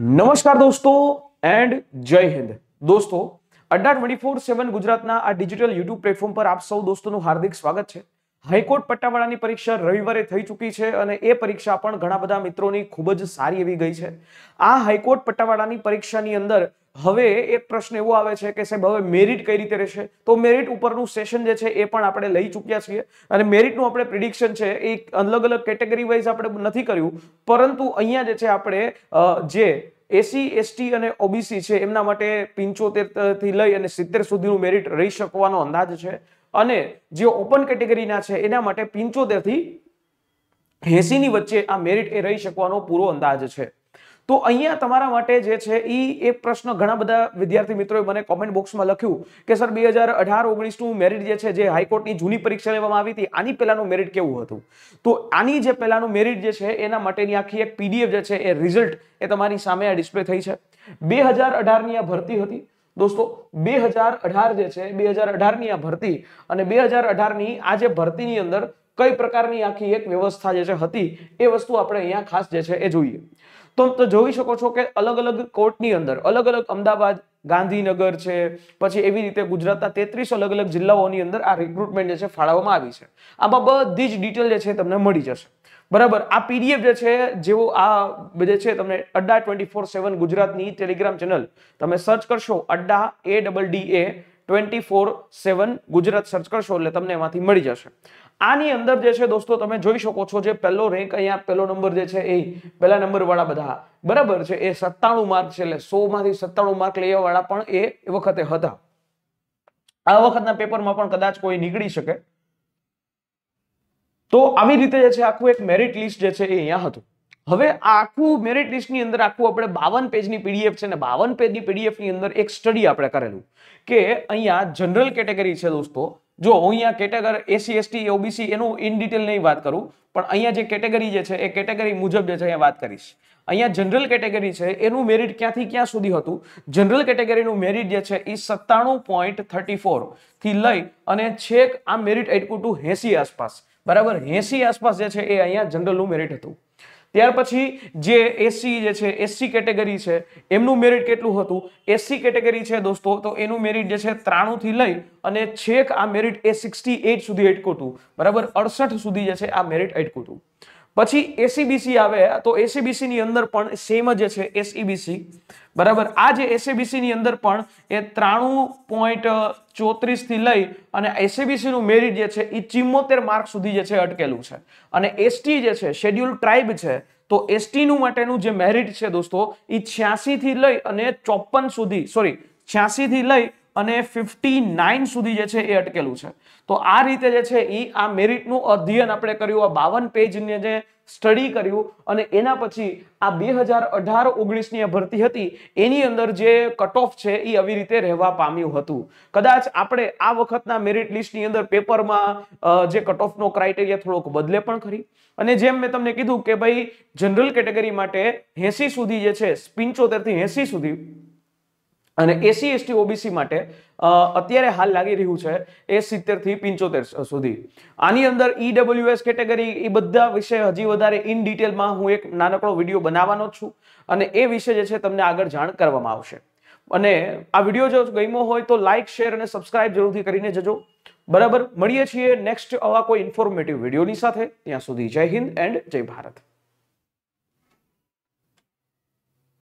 નમસ્કાર દોસ્તો એન્ડ જય હિન્દ દોસ્તો અડ્ડા ટ્વેન્ટી ફોર સેવન ગુજરાતના આ ડિજિટલ યુટ્યુબ પ્લેટફોર્મ પર આપ સૌ દોસ્તોનું હાર્દિક સ્વાગત છે હાઈકોર્ટ પટ્ટાવાળાની પરીક્ષા રવિવારે થઈ ચૂકી છે અને એ પરીક્ષા પણ ઘણા બધા મિત્રોની ખૂબ જ સારી એવી ગઈ છે આ હાઈકોર્ટ પટ્ટાવાળાની પરીક્ષાની અંદર હવે એક પ્રશ્ન એવો આવે છે કે સાહેબ હવે મેરિટ કઈ રીતે રહેશે તો મેરિટ ઉપરનું સેશન જે છે એ પણ આપણે લઈ ચૂક્યા છીએ અને મેરિટનું આપણે પ્રિડિક્શન છે એ અલગ અલગ કેટેગરી વાઇઝ આપણે નથી કર્યું પરંતુ અહીંયા જે છે આપણે જે એસી એસટી અને ઓબીસી છે એમના માટે પિંચોતેર થી લઈ અને સિત્તેર સુધીનું મેરિટ રહી શકવાનો અંદાજ છે અને જે ઓપન કેટેગરીના છે એના માટે પિંચોતેર થી એસીની વચ્ચે આ મેરિટ એ રહી શકવાનો પૂરો અંદાજ છે તો અહીંયા તમારા માટે જે છે એ એક પ્રશ્ન ઘણા બધા વિદ્યાર્થી મિત્રોએ મને કોમેન્ટ બોક્સમાં લખ્યું કે સર બે હજાર અઢાર ઓગણીસનું મેરિટ જે છે જે હાઈકોર્ટની જૂની પરીક્ષા લેવામાં આવી હતી આની પહેલાંનું મેરિટ કેવું હતું તો આની જે પહેલાંનું મેરિટ જે છે એના માટેની આખી એક પીડીએફ જે છે એ રિઝલ્ટ એ તમારી સામે આ ડિસ્પ્લે થઈ છે બે હજાર અઢારની આ ભરતી હતી દોસ્તો બે હજાર અઢાર જે છે બે હજાર અઢારની આ ભરતી અને બે હજાર અઢારની આ જે ભરતીની અંદર કઈ પ્રકારની આખી એક વ્યવસ્થા જે છે હતી એ વસ્તુ આપણે અહીંયા ખાસ જે છે એ જોઈએ તો તો જોઈ શકો છો કે અલગ અલગ કોર્ટની અંદર અલગ અલગ અમદાવાદ ગાંધીનગર છે પછી એવી રીતે ગુજરાતના તેત્રીસ અલગ અલગ જિલ્લાઓની અંદર આ રિક્રુટમેન્ટ જે છે ફાળવવામાં આવી છે આમાં બધી જ ડિટેલ જે છે તમને મળી જશે બરાબર આ પીડીએફ જે છે જેવો આ જે છે તમને અડ્ડા ટ્વેન્ટી ફોર સેવન ગુજરાતની ટેલિગ્રામ ચેનલ તમે સર્ચ કરશો Adda A double D A twenty four seven Gujarat search કરશો એટલે તમને એમાંથી મળી જશે આની અંદર જે છે દોસ્તો તમે જોઈ શકો છો જે પહેલો રેન્ક અહીંયા પહેલો નંબર જે છે એ પહેલા નંબરવાળા વાળા બધા બરાબર છે એ સત્તાણું માર્ક છે એટલે સો માંથી સત્તાણું માર્ક લેવા વાળા પણ એ વખતે હતા આ વખતના પેપરમાં પણ કદાચ કોઈ નીકળી શકે તો આવી રીતે જે છે આખું એક મેરિટ લિસ્ટ જે છે એ અહીંયા હતું હવે આખું મેરિટ લિસ્ટની અંદર આખું આપણે બાવન પેજની પીડીએફ છે ને બાવન પેજની પીડીએફની અંદર એક સ્ટડી આપણે કરેલું કે અહીંયા જનરલ કેટેગરી છે દોસ્તો જો હું અહીંયા કેટેગરી એસી એસટી ઓબીસી એનું ઇન ડિટેલ નહીં વાત કરું પણ અહીંયા જે કેટેગરી જે છે એ કેટેગરી મુજબ જે છે અહીંયા વાત કરીશ અહીંયા જનરલ કેટેગરી છે એનું મેરિટ ક્યાંથી ક્યાં સુધી હતું જનરલ કેટેગરીનું મેરિટ જે છે એ સત્તાણું પોઈન્ટ થર્ટી ફોર થી લઈ અને છેક આ મેરિટ એટકું ટુ એસી આસપાસ બરાબર એસી આસપાસ જે છે એ અહીંયા જનરલનું મેરિટ હતું ત્યાર પછી જે એસસી જે છે એસસી કેટેગરી છે એમનું મેરિટ કેટલું હતું એસસી કેટેગરી છે દોસ્તો તો એનું મેરિટ જે છે ત્રાણુંથી લઈ અને છેક આ મેરિટ એ સિક્સટી એટ સુધી અટકું હતું બરાબર અડસઠ સુધી જે છે આ મેરિટ અટકું હતું પછી એસીબીસી આવે તો એસીબીસી ની અંદર પણ સેમ જે છે એસઈબીસી e બરાબર આ જે એસીબીસી ની અંદર પણ એ ત્રાણું પોઈન્ટ ચોત્રીસ થી લઈ અને એસીબીસી નું મેરિટ જે છે એ ચિમ્મોતેર માર્ક સુધી જે છે અટકેલું છે અને એસટી જે છે શેડ્યુલ ટ્રાઇબ છે તો એસટી નું માટેનું જે મેરિટ છે દોસ્તો એ છ્યાસી થી લઈ અને ચોપન સુધી સોરી છ્યાસી થી લઈ અને ફિફ્ટી નાઇન સુધી જે છે એ અટકેલું છે તો આ રીતે જે છે એ આ મેરિટનું અધ્યયન આપણે કર્યું આ બાવન પેજને જે સ્ટડી કર્યું અને એના પછી આ બે હજાર અઢાર ઓગણીસની ભરતી હતી એની અંદર જે કટ ઓફ છે એ આવી રીતે રહેવા પામ્યું હતું કદાચ આપણે આ વખતના મેરિટ લિસ્ટની અંદર પેપરમાં જે કટ ઓફનો ક્રાઇટેરિયા થોડોક બદલે પણ ખરી અને જેમ મેં તમને કીધું કે ભાઈ જનરલ કેટેગરી માટે એસી સુધી જે છે પંચોતેરથી એસી સુધી અને એસી એસટી ઓબીસી માટે અત્યારે હાલ લાગી રહ્યું છે એ સિત્તેરથી પંચોતેર સુધી આની અંદર ઈડબ્લ્યુએસ e કેટેગરી એ બધા વિશે હજી વધારે ઇન ડિટેલમાં હું એક નાનકડો વિડીયો બનાવવાનો છું અને એ વિશે જે છે તમને આગળ જાણ કરવામાં આવશે અને આ વિડીયો જો ગમ્યો હોય તો લાઇક શેર અને સબસ્ક્રાઇબ જરૂરથી કરીને જજો બરાબર મળીએ છીએ નેક્સ્ટ આવા કોઈ ઇન્ફોર્મેટિવ વિડીયોની સાથે ત્યાં સુધી જય હિન્દ એન્ડ જય ભારત